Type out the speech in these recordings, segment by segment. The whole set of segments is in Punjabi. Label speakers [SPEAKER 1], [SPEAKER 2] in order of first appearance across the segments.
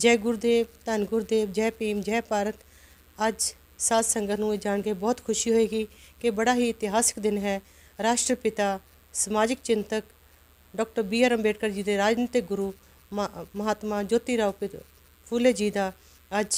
[SPEAKER 1] ਜੈ ਗੁਰਦੇਵ ਧੰਨ ਗੁਰਦੇਵ ਜੈ ਪੀਮ ਜੈ ਭਾਰਤ ਅੱਜ ਸਾਧ ਸੰਗਤ ਨੂੰ ਇਹ ਜਾਣ ਕੇ ਬਹੁਤ ਖੁਸ਼ੀ ਹੋਏਗੀ ਕਿ ਬੜਾ ਹੀ ਇਤਿਹਾਸਿਕ ਦਿਨ ਹੈ ਰਾਸ਼ਟਰਪਿਤਾ ਸਮਾਜਿਕ ਚਿੰਤਕ doctor B R Ambedkar ji ਦੇ ਰਾਜਨੀਤਿਕ ਗੁਰੂ ਮਹਾਤਮਾ ਜੋਤੀ ਰਾਓ ਫੂਲੇ ਜੀ ਦਾ ਅੱਜ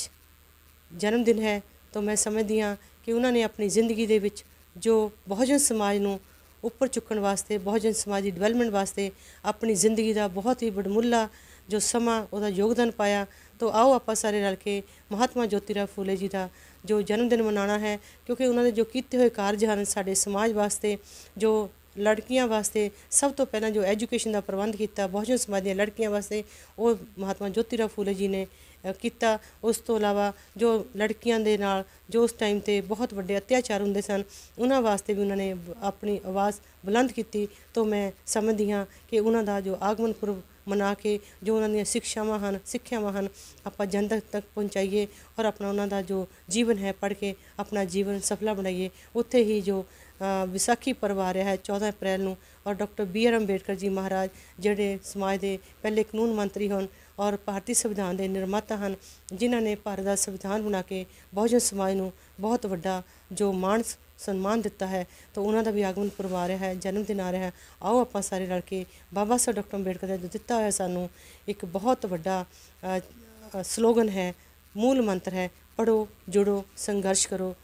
[SPEAKER 1] ਜਨਮ ਦਿਨ ਹੈ ਤਾਂ ਮੈਂ ਸਮਝਦੀ ਹਾਂ ਕਿ ਉਹਨਾਂ ਨੇ ਆਪਣੀ ਜ਼ਿੰਦਗੀ ਦੇ ਵਿੱਚ ਜੋ ਬਹੁਜਨ ਸਮਾਜ ਨੂੰ ਉੱਪਰ ਚੁੱਕਣ ਵਾਸਤੇ ਬਹੁਜਨ ਸਮਾਜ ਦੀ ਡਿਵੈਲਪਮੈਂਟ ਵਾਸਤੇ ਆਪਣੀ ਜ਼ਿੰਦਗੀ ਦਾ ਬਹੁਤ ਹੀ ਬੜਮੁੱਲਾ ਜੋ ਸਮਾਂ ਉਹਦਾ ਯੋਗਦਾਨ ਪਾਇਆ ਤੋਂ ਆਓ ਆਪਾਂ ਸਾਰੇ ਰਲ ਕੇ ਮਹਾਤਮਾ ਜੋਤੀਰਾ ਫੂਲੇ ਜੀ ਦਾ ਜੋ ਜਨਮ ਦਿਨ ਮਨਾਉਣਾ ਹੈ ਕਿਉਂਕਿ ਉਹਨਾਂ ਦੇ ਜੋ ਕੀਤੇ ਹੋਏ ਕਾਰਜ ਹਨ ਸਾਡੇ ਸਮਾਜ ਵਾਸਤੇ ਜੋ ਲੜਕੀਆਂ ਵਾਸਤੇ ਸਭ ਤੋਂ ਪਹਿਲਾਂ ਜੋ ਐਜੂਕੇਸ਼ਨ ਦਾ ਪ੍ਰਬੰਧ ਕੀਤਾ ਬਹੁਜਨ ਸਮਾਜ ਦੀਆਂ ਲੜਕੀਆਂ ਵਾਸਤੇ ਉਹ ਮਹਾਤਮਾ ਜੋਤੀਰਾ ਫੂਲੇ ਜੀ ਨੇ ਕੀਤਾ ਉਸ ਤੋਂ ਇਲਾਵਾ ਜੋ ਲੜਕੀਆਂ ਦੇ ਨਾਲ ਜੋ ਉਸ ਟਾਈਮ ਤੇ ਬਹੁਤ ਵੱਡੇ ਅਤਿਆਚਾਰ ਹੁੰਦੇ ਸਨ ਉਹਨਾਂ ਵਾਸਤੇ ਵੀ ਉਹਨਾਂ ਨੇ ਆਪਣੀ ਆਵਾਜ਼ ਬੁਲੰਦ ਕੀਤੀ ਤੋਂ ਮੈਂ ਸਮਝਦੀ ਹਾਂ ਕਿ ਉਹਨਾਂ ਦਾ ਜੋ ਆਗਮਨ ਪੁਰਬ ਮਨਾ ਕੇ ਜੋ ਉਹਨਾਂ ਦੀਆਂ ਸਿੱਖਿਆਵਾਂ ਹਨ ਸਿੱਖਿਆਵਾਂ ਹਨ ਆਪਾਂ ਜਨਤਕ ਤੱਕ ਪਹੁੰਚਾਈਏ ਔਰ ਆਪਣਾ ਉਹਨਾਂ ਦਾ ਜੋ ਜੀਵਨ ਹੈ ਪੜ੍ਹ ਕੇ ਆਪਣਾ ਜੀਵਨ ਸਫਲਾ ਬਣਾਈਏ ਉੱਥੇ ਹੀ ਜੋ ਵਿਸਾਖੀ ਪਰਵ ਆ ਰਿਹਾ ਹੈ 14 ਅਪ੍ਰੈਲ ਨੂੰ ਔਰ ਡਾਕਟਰ ਬੀ ਆਰ ਅੰਬੇਡਕਰ ਜੀ ਮਹਾਰਾਜ ਜਿਹੜੇ ਸਮਾਜ ਦੇ ਪਹਿਲੇ ਕਾਨੂੰਨ ਮੰਤਰੀ ਹਨ ਔਰ ਭਾਰਤੀ ਸੰਵਿਧਾਨ ਦੇ ਨਿਰਮਾਤਾ ਹਨ ਜਿਨ੍ਹਾਂ ਨੇ ਭਾਰਤ ਦਾ ਸੰਵਿਧਾਨ ਬਣਾ ਕੇ ਬਹੁਜਨ ਸਮਾਜ ਨੂੰ ਬਹੁਤ ਵੱਡਾ ਜੋ ਮਾਨਸ ਸਨਮਾਨ ਦਿੱਤਾ ਹੈ ਤਾਂ ਉਹਨਾਂ ਦਾ ਵੀ ਆਗਮਨ ਕਰਵਾ ਰਿਹਾ ਹੈ ਜਨਮ ਦਿਨ ਆ ਰਿਹਾ ਹੈ ਆਓ ਆਪਾਂ ਸਾਰੇ ਰਲ ਕੇ ਬਾਬਾ ਸਾਹਿਬ ਡਾਕਟਰ ਅੰਬੇਡਕਰ ਦਾ ਜੋ ਦਿੱਤਾ ਹੋਇਆ ਸਾਨੂੰ ਇੱਕ ਬਹੁਤ ਵੱਡਾ ਸਲੋਗਨ ਹੈ ਮੂਲ ਮੰਤਰ ਹੈ ਪੜੋ ਜੁੜੋ ਸੰਘਰਸ਼ ਕਰੋ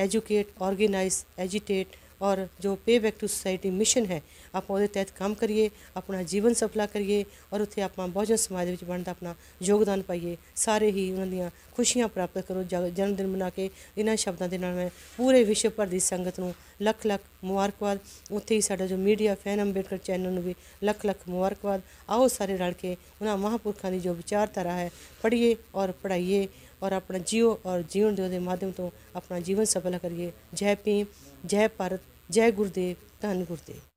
[SPEAKER 1] ਐਜੂਕੇਟ ਆਰਗੇਨਾਈਜ਼ ਐਜੀਟੇਟ और जो पे बैक टू सोसाइटी ਮਿਸ਼ਨ ਹੈ ਆਪਾਂ ਉਹਦੇ ਤਹਿਤ ਕੰਮ ਕਰੀਏ ਆਪਣਾ ਜੀਵਨ ਸਫਲਾ ਕਰੀਏ ਔਰ ਉੱਥੇ ਆਪਾਂ ਬਹੁਜਨ ਸਮਾਜ ਦੇ ਵਿੱਚ ਬਣਦਾ ਆਪਣਾ ਯੋਗਦਾਨ ਪਾਈਏ ਸਾਰੇ ਹੀ ਉਹਨਾਂ ਦੀਆਂ ਖੁਸ਼ੀਆਂ ਪ੍ਰਾਪਤ ਕਰੋ ਜਨਮ ਦਿਨ ਮਨਾ ਕੇ ਇਹਨਾਂ ਸ਼ਬਦਾਂ ਦੇ ਨਾਲ ਮੈਂ ਪੂਰੇ ਵਿਸ਼ਵ ਭਰ ਦੀ ਸੰਗਤ ਨੂੰ ਲੱਖ ਲੱਖ ਮੁਬਾਰਕਬਾਦ ਉੱਥੇ ਹੀ ਸਾਡਾ ਜੋ ਮੀਡੀਆ ਫੈਨ ਅੰਬੇਡਕਰ ਚੈਨਲ ਨੂੰ ਵੀ ਲੱਖ ਲੱਖ ਮੁਬਾਰਕਬਾਦ ਆਓ ਸਾਰੇ ਰਲ ਕੇ ਉਹਨਾਂ ਮਹਾਪੁਰਖਾਂ ਦੀ ਜੋ ਵਿਚਾਰਧਾਰਾ ਹੈ ਪੜ੍ਹੀਏ ਔਰ ਪੜ੍ਹਾਈਏ ਔਰ ਆਪਣਾ ਜੀਓ ਔਰ ਜੀਵਨ ਦੇ ਉਹਦੇ ਮਾਧਿਅਮ ਤੋਂ ਆਪਣਾ ਜੀਵਨ ਸਫਲ ਕਰੀਏ ਜੈ ਭੀਮ ਜੈ ਭਾਰਤ ਜੈ ਗੁਰਦੇਵ ਧੰਨ ਗੁਰਦੇਵ